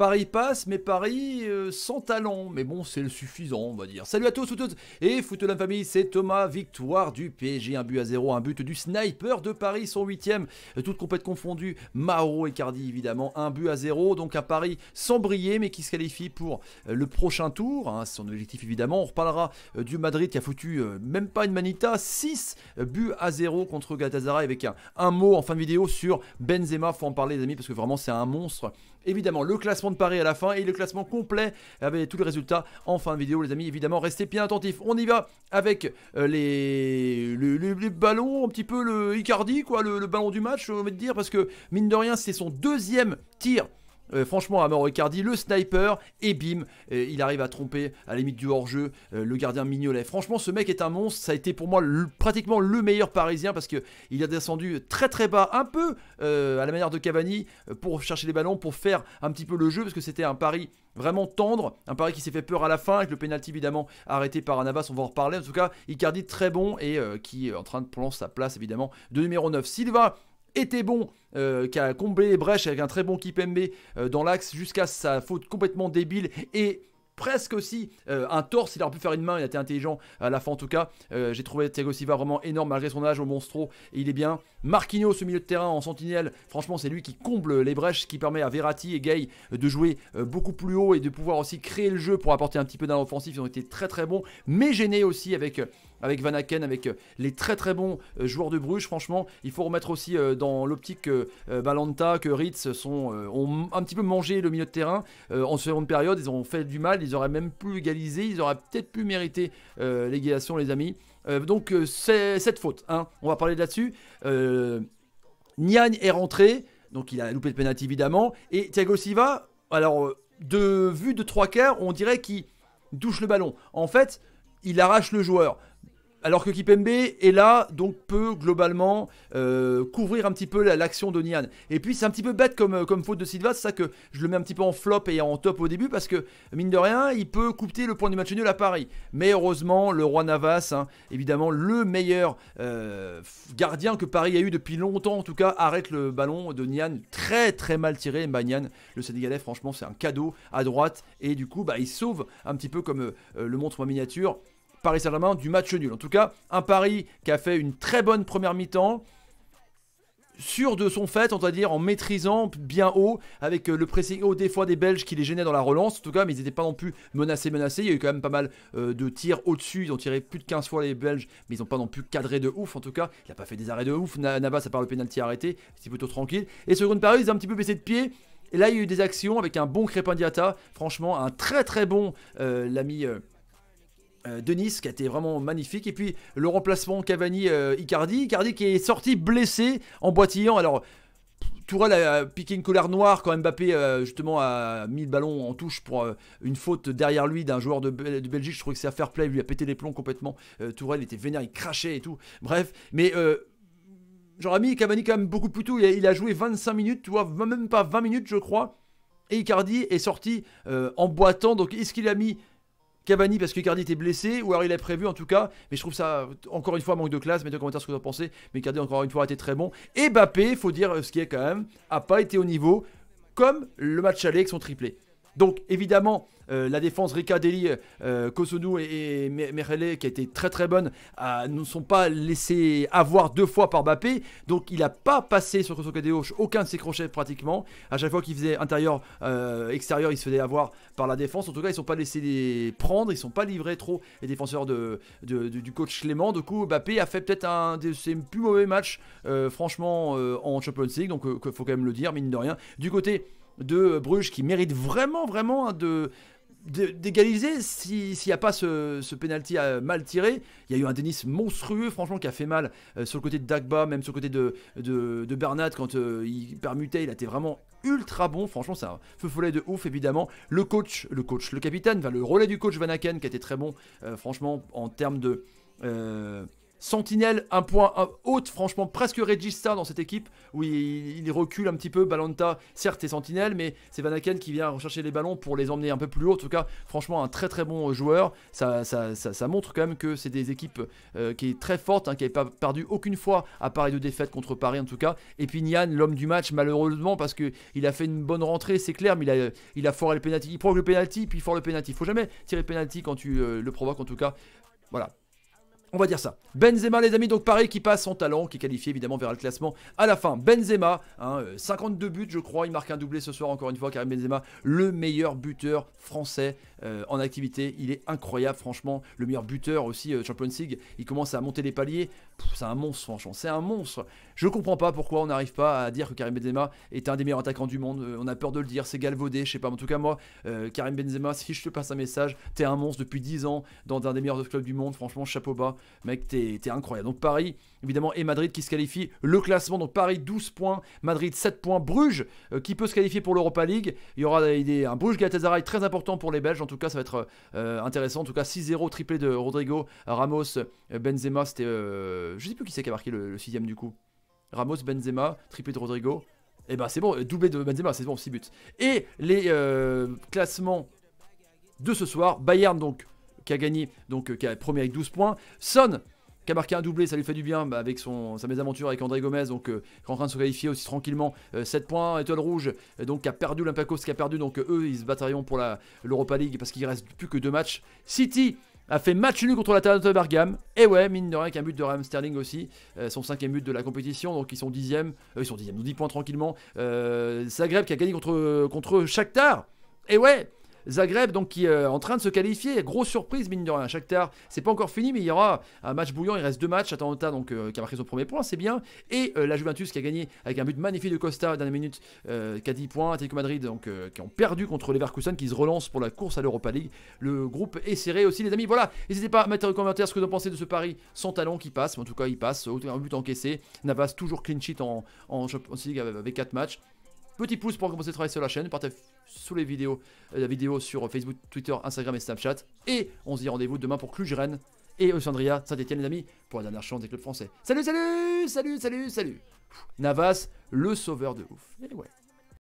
Paris passe, mais Paris euh, sans talent. Mais bon, c'est le suffisant, on va dire. Salut à tous toutes et la Famille, c'est Thomas, victoire du PSG, un but à zéro, un but du sniper de Paris, son huitième, euh, toute compète confondue, Maro et Cardi évidemment, un but à zéro. donc à Paris sans briller, mais qui se qualifie pour euh, le prochain tour, hein, C'est son objectif évidemment. On reparlera du Madrid qui a foutu même pas une manita, 6 buts à zéro contre Gatazara. avec un, mot en fin de vidéo sur Benzema, faut en parler les amis, parce que vraiment c'est un monstre. Évidemment, le classement de Paris à la fin et le classement complet avec tous les résultats en fin de vidéo les amis évidemment restez bien attentifs on y va avec euh, les, le ballon ballons un petit peu le Icardi quoi le, le ballon du match on va dire parce que mine de rien c'est son deuxième tir euh, franchement, à Icardi, le sniper, et bim, euh, il arrive à tromper à la limite du hors-jeu euh, le gardien Mignolet. Franchement, ce mec est un monstre, ça a été pour moi pratiquement le meilleur parisien parce qu'il a descendu très très bas, un peu à la manière de Cavani, pour chercher les ballons, pour faire un petit peu le jeu, parce que c'était un pari vraiment tendre, un pari qui s'est fait peur à la fin, avec le pénalty évidemment arrêté par Anabas. on va en reparler. En tout cas, Icardi très bon et qui est en train de prendre sa place évidemment de numéro 9. Silva était bon, euh, qui a comblé les brèches avec un très bon keep MB euh, dans l'axe jusqu'à sa faute complètement débile et presque aussi euh, un torse, il aurait pu faire une main, il a été intelligent à la fin en tout cas. J'ai trouvé Thiago Silva vraiment énorme malgré son âge au monstro, et il est bien. Marquinhos ce milieu de terrain en sentinelle, franchement c'est lui qui comble les brèches, qui permet à Verratti et Gay de jouer beaucoup plus haut et de pouvoir aussi créer le jeu pour apporter un petit peu d'un offensif, ils ont été très très bons, mais gênés aussi avec avec Van Aken, avec euh, les très très bons euh, joueurs de Bruges. Franchement, il faut remettre aussi euh, dans l'optique que Balanta, que Ritz sont, ont un petit peu mangé le milieu de terrain en seconde période. Ils ont fait du mal, ils auraient même plus égalisé, ils auraient peut-être pu mériter l'égalisation, les amis. donc c'est cette faute, hein. on va parler là-dessus. N'Yan est rentré, donc il a loupé le pénalty évidemment. Et Thiago Silva, alors de vue de trois quarts, on dirait qu'il douche le ballon. En fait, il arrache le joueur alors que Kipembe est là, donc peut globalement euh, couvrir un petit peu l'action de Nian. Et puis c'est un petit peu bête euh, comme, faute de Silva, c'est ça que je le mets un petit peu en flop et en top au début, parce que mine de rien, il peut couper le point du match nul à Paris. Mais heureusement, le roi Navas, hein, évidemment le meilleur euh, gardien que Paris a eu depuis longtemps, en tout cas, arrête le ballon de Nian, très très mal tiré. Bah, Nian, le Sénégalais, franchement, c'est un cadeau à droite, et du coup, bah, il sauve un petit peu comme le montre ma miniature Paris Saint-Germain du match nul. En tout cas, un Paris qui a fait une très bonne première mi-temps, sûr de son fait, on va dire, en maîtrisant bien haut, avec euh, le pressing haut des fois des Belges qui les gênaient dans la relance, en tout cas, mais ils n'étaient pas non plus menacés, menacés. Il y a eu quand même pas mal euh, de tirs au-dessus, ils ont tiré plus de 15 fois les Belges, mais ils n'ont pas non plus cadré de ouf, en tout cas, il n'a pas fait des arrêts de ouf. Nabas ça part le pénalty arrêté, c'était plutôt tranquille. Et seconde Paris, ils ont un petit peu baissé de pied. Et là, il y a eu des actions avec un bon Crépin franchement, un très très bon, euh, l'ami. Euh, Denis qui a été vraiment magnifique. Et puis le remplacement Cavani-Icardi. Euh, Icardi qui est sorti blessé en boitillant. Alors Tourelle a piqué une colère noire quand Mbappé euh, justement a mis le ballon en touche pour une faute derrière lui d'un joueur de, de, Belgique. Je trouve que c'est à fair play, il lui a pété les plombs complètement. Euh, Tourelle était vénère, il crachait et tout. Bref, mais j'aurais mis Cavani quand même beaucoup plus tôt. Il a, joué 25 minutes, tu vois, même pas 20 minutes je crois. Et Icardi est sorti en boitant. Donc est-ce qu'il a mis Cavani parce que Cardi était blessé, ou alors il est prévu en tout cas, mais je trouve ça encore une fois manque de classe, mettez en commentaire ce que vous en pensez, mais Cardi encore une fois a été très bon. Et Bappé, faut dire ce qui est quand même, a pas été au niveau comme le match aller avec son triplé. Donc évidemment, euh, la défense Ricardelli, euh, euh et, et qui a été très très bonne, ne sont pas laissés avoir deux fois par Mbappé. Donc il n'a pas passé sur son Kadeo, gauche aucun de ses crochets pratiquement. À chaque fois qu'il faisait intérieur, euh, extérieur, il se faisait avoir par la défense. En tout cas, ils ne sont pas laissés les prendre, ils ne sont pas livrés trop les défenseurs de, du coach Clément. Du coup, Mbappé a fait peut-être un de ses plus mauvais matchs, franchement, en Champions League. Donc il faut quand même le dire, mine de rien. Du côté de Bruges qui mérite vraiment, vraiment de d'égaliser s'il n'y a pas ce, ce penalty euh, mal tiré. Il y a eu un Denis monstrueux, franchement, qui a fait mal euh, sur le côté de Dagba, même sur le côté de, de, quand euh, il permutait, il a été vraiment ultra bon. Franchement, c'est un feu follet de ouf, évidemment. Le coach, le coach, le capitaine, va le relais du coach Van Aken, qui a été très bon, franchement, en termes de. Sentinelle, un point haute, franchement presque Regista dans cette équipe, où il, recule un petit peu. Balanta, certes, est Sentinelle, mais c'est Vanaken qui vient rechercher les ballons pour les emmener un peu plus haut. En tout cas, franchement, un très très bon joueur. Ça, ça, montre quand même que c'est des équipes euh, qui est très forte, hein, qui n'avaient pas perdu aucune fois à Paris de défaite contre Paris en tout cas. Et puis Nian, l'homme du match, malheureusement, parce qu'il a fait une bonne rentrée, c'est clair, mais il a, il a foiré le pénalty. Il provoque le pénalty, puis il foire le pénalty. Il faut jamais tirer le pénalty quand tu euh, le provoques en tout cas. Voilà, on va dire ça. Benzema, les amis, donc pareil, qui passe son talent, qui est qualifié évidemment vers le classement à la fin. Benzema, 52 hein, euh, buts, je crois. Il marque un doublé ce soir, encore une fois. Karim Benzema, le meilleur buteur français euh, en activité. Il est incroyable, franchement. Le meilleur buteur aussi, champion euh, Champions League. Il commence à monter les paliers. C'est un monstre, franchement. C'est un monstre. Je comprends pas pourquoi on n'arrive pas à dire que Karim Benzema est un des meilleurs attaquants du monde. Euh, on a peur de le dire, c'est galvaudé, je sais pas. En tout cas, moi, euh, Karim Benzema, si je te passe un message, t'es un monstre depuis 10 ans dans un des meilleurs clubs du monde. Franchement, chapeau bas, mec, t'es incroyable. Donc Paris, évidemment, et Madrid qui se qualifie. Le classement, donc Paris 12 points, Madrid 7 points, Bruges euh, qui peut se qualifier pour l'Europa League. Il y aura des, un Bruges Galatasaray très important pour les Belges. En tout cas, ça va être intéressant. En tout cas, 6-0 triplé de Rodrigo, Ramos, Benzema. C'était, je sais plus qui c'est qui a marqué le, le sixième du coup. Ramos, Benzema, triplé de Rodrigo. Et eh ben c'est bon, euh, doublé de Benzema, c'est bon, 6 buts. Et les euh, classements de ce soir, Bayern donc qui a gagné, donc euh, qui a premier avec 12 points. Son qui a marqué un doublé, ça lui fait du bien bah, avec son, sa mésaventure avec André Gomez, donc qui est en train de se qualifier aussi tranquillement. 7 points, étoile rouge, donc qui a perdu l'impacos qui a perdu, donc eux ils se battraient pour l'Europa League parce qu'il reste plus que deux matchs. City a fait match nul contre la de Bergame. Et ouais, mine de rien, qu'un but de Ram Sterling aussi, euh, son cinquième but de la compétition, donc ils sont dixième euh, ils sont dixièmes, donc 10 points tranquillement. Euh, Zagreb qui a gagné contre, contre Shakhtar. Et ouais, Zagreb, donc qui est en train de se qualifier. Grosse surprise, mine de rien. Shakhtar, c'est pas encore fini, mais il y aura un match bouillant. Il reste deux matchs. Atalanta, donc, euh, qui a marqué son premier point, c'est bien. Et euh, la Juventus qui a gagné avec un but magnifique de Costa, dernière minute, qui a 10 points. Atlético Madrid, donc, euh, qui ont perdu contre les Verkusen, qui se relancent pour la course à l'Europa League. Le groupe est serré aussi, les amis. Voilà, n'hésitez pas à mettre en commentaire ce que vous en pensez de ce pari sans talon qui passe. En tout cas, il passe. Un but encaissé. Navas toujours clean sheet en, en Champions League avec 4 matchs. Petit pouce pour commencer le travailler sur la chaîne, partagez sous les vidéos, euh, la vidéo sur Facebook, Twitter, Instagram et Snapchat. Et on se dit rendez-vous demain pour Cluj Rennes et Alexandria Saint-Etienne, les amis, pour la dernière chance des clubs français. Salut, salut, salut, salut, salut. Navas, le sauveur de ouf. ouais.